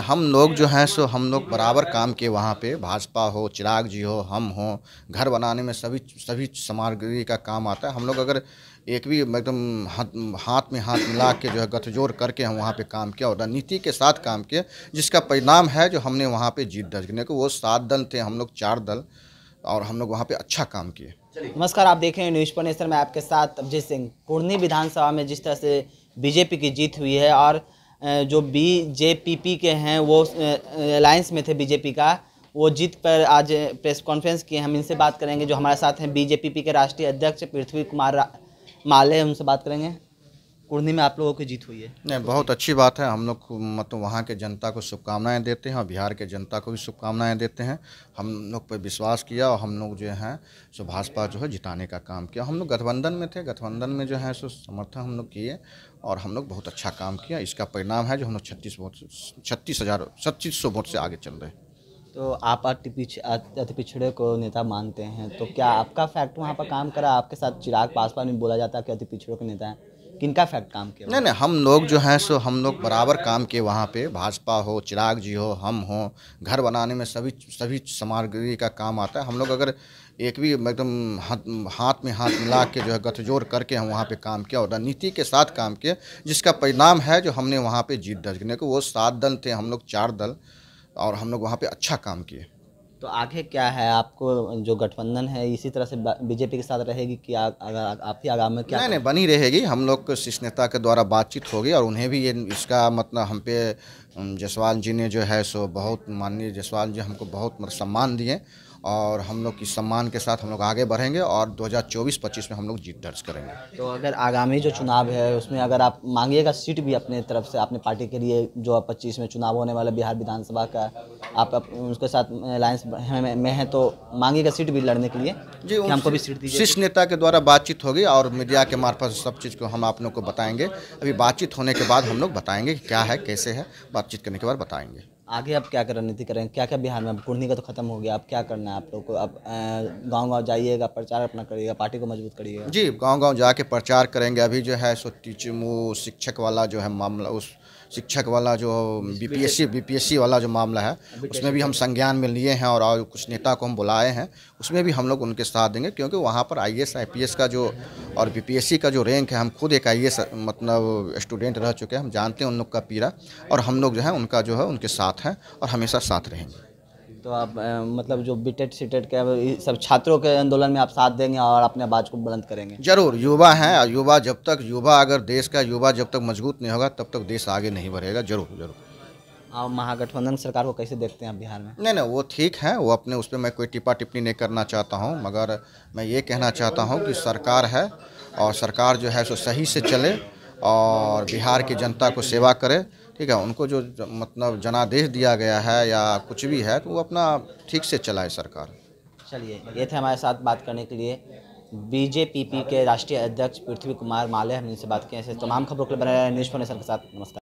हम लोग जो हैं सो हम लोग बराबर काम किए वहाँ पे भाजपा हो चिराग जी हो हम हो घर बनाने में सभी सभी सामग्री का काम आता है हम लोग अगर एक भी एकदम हाथ में हाथ मिला के जो है गठजोड़ करके हम वहाँ पे काम किया और रणनीति के साथ काम किया जिसका परिणाम है जो हमने वहाँ पे जीत दर्ज करने को वो सात दल थे हम लोग चार दल और हम लोग वहाँ पे अच्छा काम किए नमस्कार आप देख रहे हैं न्यूज़ पर में आपके साथ अभिजीत सिंह कुर्नी विधानसभा में जिस तरह से बीजेपी की जीत हुई है और जो बी जे पी पी के हैं वो अलायंस में थे बीजेपी का वो जीत पर आज प्रेस कॉन्फ्रेंस किए हम इनसे बात करेंगे जो हमारे साथ हैं बीजेपी के राष्ट्रीय अध्यक्ष पृथ्वी कुमार माले उनसे बात करेंगे उड़ने में आप लोगों की जीत हुई है नहीं बहुत अच्छी बात है हम लोग मतलब वहाँ के जनता को शुभकामनाएं देते हैं और बिहार के जनता को भी शुभकामनाएं देते हैं हम लोग पर विश्वास किया और हम लोग जो है सो भाजपा जो है जिताने का काम किया हम लोग गठबंधन में थे गठबंधन में जो है सो समर्थन हम लोग किए और हम लोग बहुत अच्छा काम किया इसका परिणाम है जो हम लोग छत्तीस वोट छत्तीस हज़ार छत्तीस सौ वोट से आगे चल रहे तो आप अति पिछ, पिछड़े को नेता मानते हैं तो क्या आपका फैक्ट वहाँ पर काम करा आपके साथ चिराग पासवान में बोला जाता है कि अति पिछड़ों के नेता हैं किनका फैक्ट काम किया नहीं नहीं हम लोग जो हैं सो हम लोग बराबर काम किए वहाँ पे भाजपा हो चिराग जी हो हम हो घर बनाने में सभी सभी सामग्री का काम आता है हम लोग अगर एक भी एकदम हाथ में हाथ मिला के जो है गठजोड़ करके हम वहाँ पे काम किया और रणनीति के साथ काम किया जिसका परिणाम है जो हमने वहाँ पे जीत दर्ज करने को वो सात दल थे हम लोग चार दल और हम लोग वहाँ पे अच्छा काम किए तो आगे क्या है आपको जो गठबंधन है इसी तरह से बीजेपी के साथ रहेगी कि अगर आपकी आगामी में क्या नहीं नहीं बनी रहेगी हम लोग शीर्ष नेता के द्वारा बातचीत होगी और उन्हें भी ये इसका मतलब हम पे जायसवाल जी ने जो है सो बहुत माननीय जसवाल जी हमको बहुत सम्मान दिए और हम लोग की सम्मान के साथ हम लोग आगे बढ़ेंगे और 2024-25 में हम लोग जीत दर्ज करेंगे तो अगर आगामी जो चुनाव है उसमें अगर आप मांगिएगा सीट भी अपने तरफ से अपने पार्टी के लिए जो पच्चीस में चुनाव होने वाला बिहार विधानसभा का आप, आप उसके साथ अलायंस में है तो मांगिएगा सीट भी लड़ने के लिए जी हमको भी सीट दीजिए शीर्ष नेता के द्वारा बातचीत होगी और मीडिया के मार्फत सब चीज़ को हम आप लोग को बताएंगे अभी बातचीत होने के बाद हम लोग बताएंगे क्या है कैसे है बातचीत करने के बाद बताएंगे आगे आप क्या रणनीति करें क्या क्या बिहार में अब कुर्नी का तो खत्म हो गया अब क्या करना है आप लोग को आप गांव गांव जाइएगा प्रचार अपना करिएगा पार्टी को मजबूत करिएगा जी गांव गांव जाके प्रचार करेंगे अभी जो है सो टीचिंग वो शिक्षक वाला जो है मामला उस शिक्षक वाला जो बीपीएससी बीपीएससी वाला जो मामला है उसमें भी हम संज्ञान में लिए हैं और कुछ नेता को हम बुलाए हैं उसमें भी हम लोग उनके साथ देंगे क्योंकि वहाँ पर आई एस का जो और बीपीएससी का जो रैंक है हम खुद एक आई मतलब स्टूडेंट रह चुके हैं हम जानते हैं उन लोग का पीड़ा और हम लोग जो है उनका जो है उनके साथ हैं और हमेशा साथ रहेंगे तो आप मतलब जो बीटेड सीटेड के सब छात्रों के आंदोलन में आप साथ देंगे और अपने आवाज़ को बुलंद करेंगे जरूर युवा हैं युवा जब तक युवा अगर देश का युवा जब तक मजबूत नहीं होगा तब तक देश आगे नहीं बढ़ेगा जरूर जरूर आप महागठबंधन सरकार को कैसे देखते हैं आप बिहार में नहीं नहीं वो ठीक है वो अपने उस पर मैं कोई टिप्पा टिप्पणी नहीं करना चाहता हूँ मगर मैं ये कहना चाहता हूँ कि सरकार है और सरकार जो है सो सही से चले और बिहार की जनता को सेवा करे ठीक है उनको जो मतलब जनादेश दिया गया है या कुछ भी है तो वो अपना ठीक से चलाए सरकार चलिए ये थे हमारे साथ बात करने के लिए बीजेपी के राष्ट्रीय अध्यक्ष पृथ्वी कुमार माले हमने इनसे बात की ऐसे तमाम खबरों के लिए बनाया न्यूज़ फोनेशन के साथ नमस्कार